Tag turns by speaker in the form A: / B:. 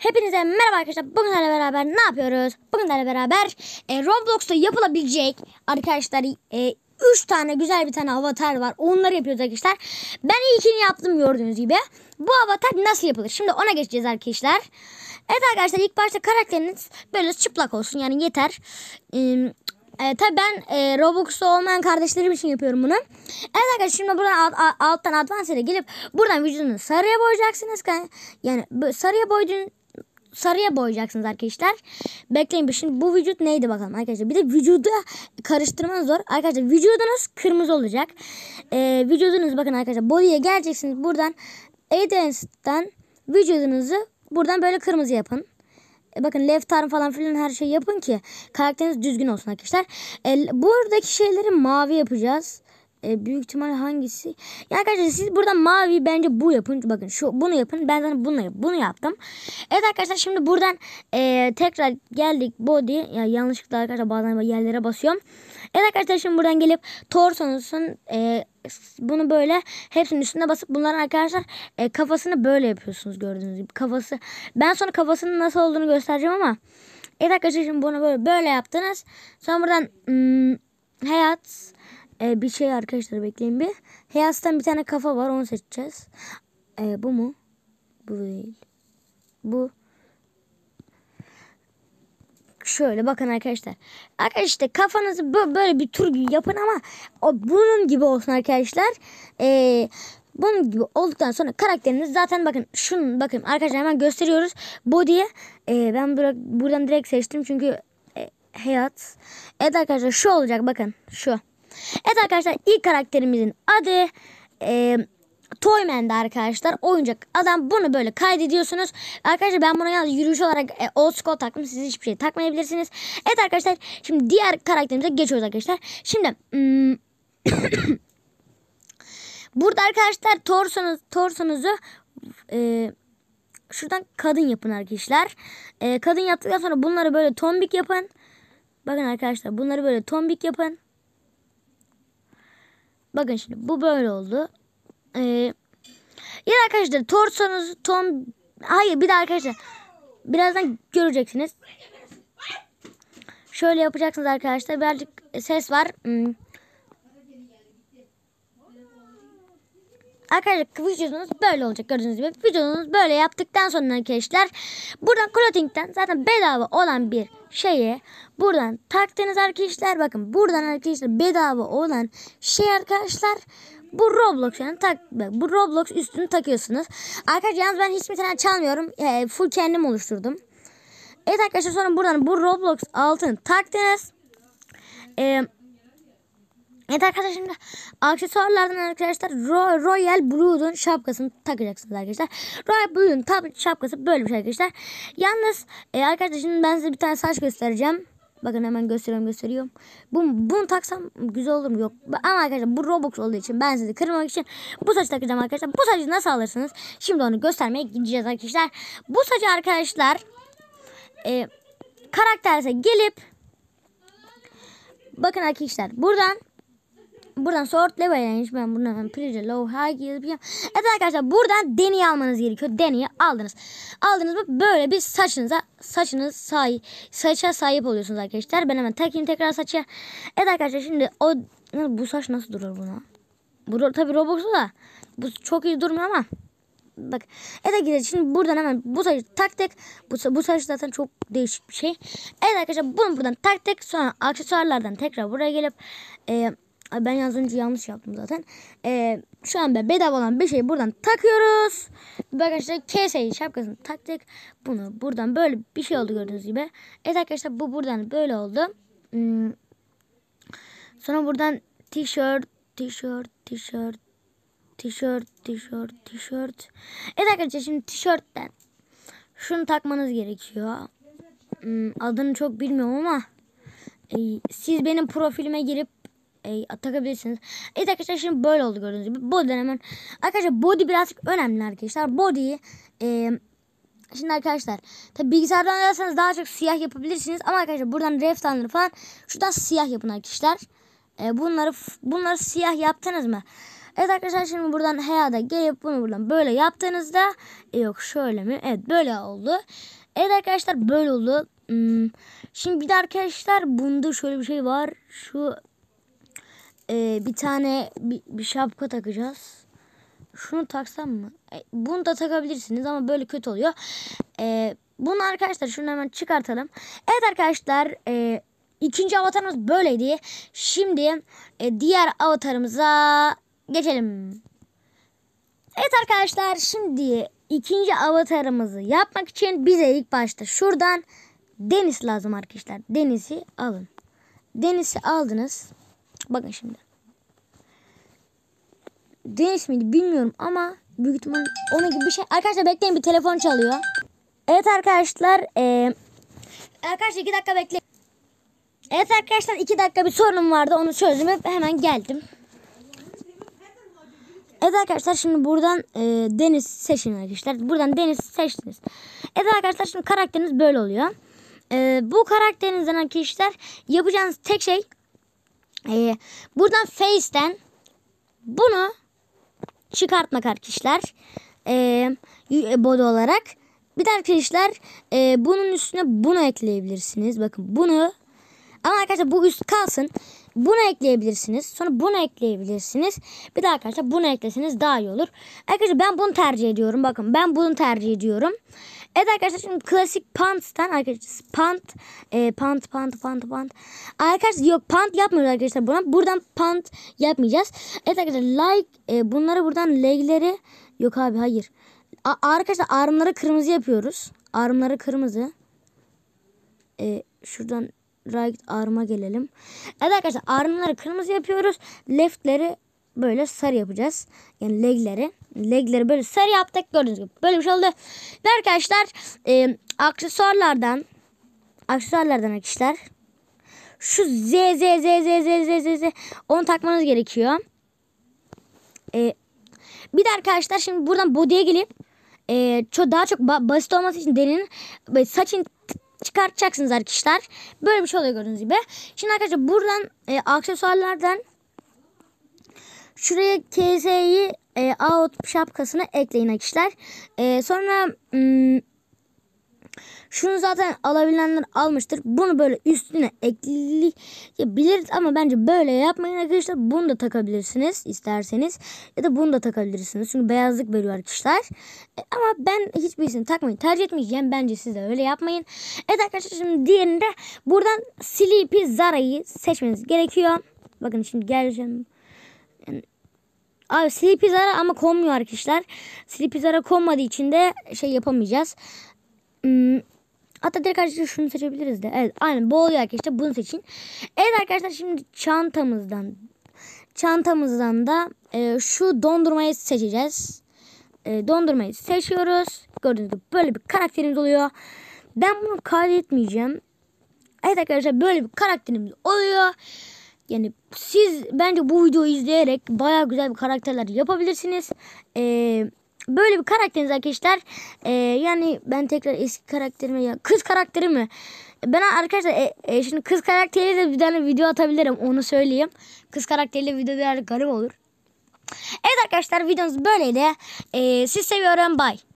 A: Hepinize merhaba arkadaşlar. Bugünlerle beraber ne yapıyoruz? Bugünlerle beraber e, Roblox'ta yapılabilecek arkadaşlar 3 e, üç tane güzel bir tane avatar var. Onları yapıyoruz arkadaşlar. Ben ilkini yaptım gördüğünüz gibi. Bu avatar nasıl yapılır? Şimdi ona geçeceğiz arkadaşlar. Evet arkadaşlar ilk başta karakteriniz böyle çıplak olsun. Yani yeter. E, e, tabii ben e, Robux'ta olmayan kardeşlerim için yapıyorum bunu. Evet arkadaşlar şimdi buradan alt, alt, alttan Advanced'e gelip buradan vücudunu sarıya boyayacaksınız. Yani sarıya boyadığınız sarıya boyayacaksınız arkadaşlar. Bekleyin bir şimdi bu vücut neydi bakalım arkadaşlar. Bir de vücudu karıştırmanız zor. Arkadaşlar vücudunuz kırmızı olacak. Ee, vücudunuz bakın arkadaşlar boyaya geleceksiniz buradan Edence'den vücudunuzu buradan böyle kırmızı yapın. E, bakın left arm falan filan her şey yapın ki karakteriniz düzgün olsun arkadaşlar. E, buradaki şeyleri mavi yapacağız. E, büyük ihtimal hangisi? Ya arkadaşlar siz burada mavi bence bu yapın. Bakın şu bunu yapın. Ben zaten bunu, yap, bunu yaptım. Evet arkadaşlar şimdi buradan e, tekrar geldik body. Ya yanlışlıkla arkadaşlar bazen yerlere basıyorum. Evet arkadaşlar şimdi buradan gelip torsonusun e, bunu böyle hepsinin üstüne basıp bunların arkadaşlar e, kafasını böyle yapıyorsunuz gördüğünüz gibi. Kafası. Ben sonra kafasının nasıl olduğunu göstereceğim ama. Evet arkadaşlar şimdi bunu böyle böyle yaptınız. Sonra buradan hmm, hayat ee, bir şey arkadaşlar bekleyin bir. Heyas'tan bir tane kafa var onu seçeceğiz. Ee, bu mu? Bu değil. Bu. Şöyle bakın arkadaşlar. Arkadaşlar kafanızı böyle bir tur gibi yapın ama o bunun gibi olsun arkadaşlar. Eee bunun gibi olduktan sonra karakteriniz zaten bakın şunun bakın arkadaşlar hemen gösteriyoruz. Body'ye e, ben bura, buradan direkt seçtim çünkü e, hayat. Evet arkadaşlar şu olacak bakın şu. Evet arkadaşlar ilk karakterimizin adı e, Toyman'dı arkadaşlar. Oyuncak adam bunu böyle kaydediyorsunuz. Arkadaşlar ben buna yalnız yürüyüş olarak e, old school taktım. Siz hiçbir şey takmayabilirsiniz. Evet arkadaşlar şimdi diğer karakterimize geçiyoruz arkadaşlar. Şimdi hmm, burada arkadaşlar torsunuz, torsunuzu e, şuradan kadın yapın arkadaşlar. E, kadın yaptıktan sonra bunları böyle tombik yapın. Bakın arkadaşlar bunları böyle tombik yapın. Bakın şimdi bu böyle oldu. Ee, ya arkadaşlar torsanız Tom. hayır bir de arkadaşlar birazdan göreceksiniz. Şöyle yapacaksınız arkadaşlar birazcık ses var. Hmm. Arkadaşlar videonuz böyle olacak gördüğünüz gibi. Videonuz böyle yaptıktan sonra arkadaşlar buradan clothing'den zaten bedava olan bir şeye buradan taktığınız arkadaşlar bakın buradan arkadaşlar bedava olan şey arkadaşlar bu Roblox yani tak bu Roblox üstünü takıyorsunuz. Arkadaşlar yalnız ben hiçbir tane çalmıyorum. E, full kendim oluşturdum. Evet arkadaşlar sonra buradan bu Roblox altını taktınız. Eee Evet arkadaşlar şimdi aksesuarlardan arkadaşlar Royal Blue'un şapkasını takacaksınız arkadaşlar. Royal Blue'un tam şapkası böyle bir şey arkadaşlar. Yalnız e, arkadaşlar şimdi ben size bir tane saç göstereceğim. Bakın hemen gösteriyorum gösteriyorum. Bu, bunu taksam güzel olur mu? Yok. Ama arkadaşlar bu Robux olduğu için ben sizi kırmak için bu saç takacağım arkadaşlar. Bu saçı nasıl alırsınız? Şimdi onu göstermeye gideceğiz arkadaşlar. Bu saçı arkadaşlar e, karakterse gelip bakın arkadaşlar buradan buradan sort level yanlış ben buradan ben pretty low high yapacağım. Evet arkadaşlar buradan deneyi almanız gerekiyor. Deneyi aldınız. Aldınız mı böyle bir saçınıza saçınız say saça sahip oluyorsunuz arkadaşlar. Ben hemen takayım tekrar saça. Evet arkadaşlar şimdi o bu saç nasıl durur buna? Bu tabii Roblox'ta da bu çok iyi durmuyor ama bak evet gidelim şimdi buradan hemen bu saçı tak tek bu, bu saç zaten çok değişik bir şey. Evet arkadaşlar bunu buradan tak tek sonra aksesuarlardan tekrar buraya gelip eee ben az önce yanlış yaptım zaten. Ee, şu anda bedava olan bir şeyi buradan takıyoruz. Bak arkadaşlar keseyi şapkasını taktık. Bunu buradan böyle bir şey oldu gördüğünüz gibi. Evet arkadaşlar bu buradan böyle oldu. Hmm. Sonra buradan tişört, tişört, tişört, tişört, tişört, tişört. Evet arkadaşlar şimdi tişörtten şunu takmanız gerekiyor. Hmm, adını çok bilmiyorum ama siz benim profilime girip e, takabilirsiniz. Evet arkadaşlar şimdi böyle oldu gördüğünüz gibi. Body'den hemen. Arkadaşlar body birazcık önemli arkadaşlar. Body'yi e, Şimdi arkadaşlar tabi bilgisayardan oynarsanız daha çok siyah yapabilirsiniz. Ama arkadaşlar buradan reftanları falan şuradan siyah yapın arkadaşlar. E, bunları bunları siyah yaptınız mı? Evet arkadaşlar şimdi buradan heyada gelip bunu buradan böyle yaptığınızda e, yok şöyle mi? Evet böyle oldu. Evet arkadaşlar böyle oldu. Hmm. Şimdi bir de arkadaşlar bunda şöyle bir şey var. Şu e, bir tane bir, bir şapka takacağız. Şunu taksam mı? E, bunu da takabilirsiniz ama böyle kötü oluyor. E, bunu arkadaşlar şunu hemen çıkartalım. Evet arkadaşlar e, ikinci avatarımız böyleydi. Şimdi e, diğer avatarımıza geçelim. Evet arkadaşlar şimdi ikinci avatarımızı yapmak için bize ilk başta şuradan deniz lazım arkadaşlar. Denizi alın. Denizi aldınız. Bakın şimdi. Deniz miydi bilmiyorum ama büyük ihtimal onun gibi bir şey. Arkadaşlar bekleyin bir telefon çalıyor. Evet arkadaşlar. E... Arkadaşlar iki dakika bekleyin. Evet arkadaşlar iki dakika bir sorunum vardı onu çözdüm ve hemen geldim. Evet arkadaşlar şimdi buradan e, deniz seçin arkadaşlar. Buradan deniz seçtiniz. Evet arkadaşlar şimdi karakteriniz böyle oluyor. E, bu karakterinizden arkadaşlar yapacağınız tek şey ee, buradan face'den bunu çıkartmak arkadaşlar. Ee, e, body olarak. Bir de arkadaşlar e, bunun üstüne bunu ekleyebilirsiniz. Bakın bunu. Ama arkadaşlar bu üst kalsın. Bunu ekleyebilirsiniz. Sonra bunu ekleyebilirsiniz. Bir de arkadaşlar bunu ekleseniz daha iyi olur. Arkadaşlar ben bunu tercih ediyorum. Bakın ben bunu tercih ediyorum. Evet arkadaşlar şimdi klasik pants'tan arkadaşlar pant e, pant pant pant pant. Arkadaşlar yok pant yapmıyoruz arkadaşlar buna. Buradan pant yapmayacağız. Evet arkadaşlar like e, bunları buradan legleri yok abi hayır. A, arkadaşlar armları kırmızı yapıyoruz. Armları kırmızı. E, şuradan right arma gelelim. Evet arkadaşlar armları kırmızı yapıyoruz. Leftleri böyle sarı yapacağız. Yani legleri legleri böyle sarı yaptık gördüğünüz gibi. Böyle bir şey oldu. Ve arkadaşlar e, aksesuarlardan aksesuarlardan arkadaşlar şu Z Z Z Z Z Z Z Z onu takmanız gerekiyor. E, bir de arkadaşlar şimdi buradan body'ye gelip e, çok daha çok ba basit olması için derin saçın çıkartacaksınız arkadaşlar. Böyle bir şey oluyor gördüğünüz gibi. Şimdi arkadaşlar buradan e, aksesuarlardan şuraya KS'yi e, out şapkasını ekleyin arkadaşlar. E, sonra m, hmm, şunu zaten alabilenler almıştır. Bunu böyle üstüne ekleyebiliriz ama bence böyle yapmayın arkadaşlar. Bunu da takabilirsiniz isterseniz. Ya da bunu da takabilirsiniz. Çünkü beyazlık veriyor arkadaşlar. E, ama ben hiçbirisini takmayın. tercih etmeyeceğim. Bence siz de öyle yapmayın. Evet arkadaşlar şimdi diğerinde buradan Sleepy Zara'yı seçmeniz gerekiyor. Bakın şimdi geleceğim. Yani Abi Sleepy Zara ama konmuyor arkadaşlar. Sleepy Zara konmadığı için de şey yapamayacağız. Hmm. Hatta direkt arkadaşlar şunu seçebiliriz de. Evet aynen bu oluyor arkadaşlar bunu seçin. Evet arkadaşlar şimdi çantamızdan çantamızdan da e, şu dondurmayı seçeceğiz. E, dondurmayı seçiyoruz. Gördüğünüz gibi böyle bir karakterimiz oluyor. Ben bunu kaydetmeyeceğim. Evet arkadaşlar böyle bir karakterimiz oluyor. Yani siz bence bu videoyu izleyerek baya güzel bir karakterler yapabilirsiniz. Ee, böyle bir karakteriniz arkadaşlar. Ee, yani ben tekrar eski karakterimi ya kız karakterimi. Ben arkadaşlar e, e, şimdi kız karakteriyle bir tane video atabilirim onu söyleyeyim. Kız karakteriyle video biraz garip olur. Evet arkadaşlar videomuz böyleydi. Ee, siz seviyorum. Bye.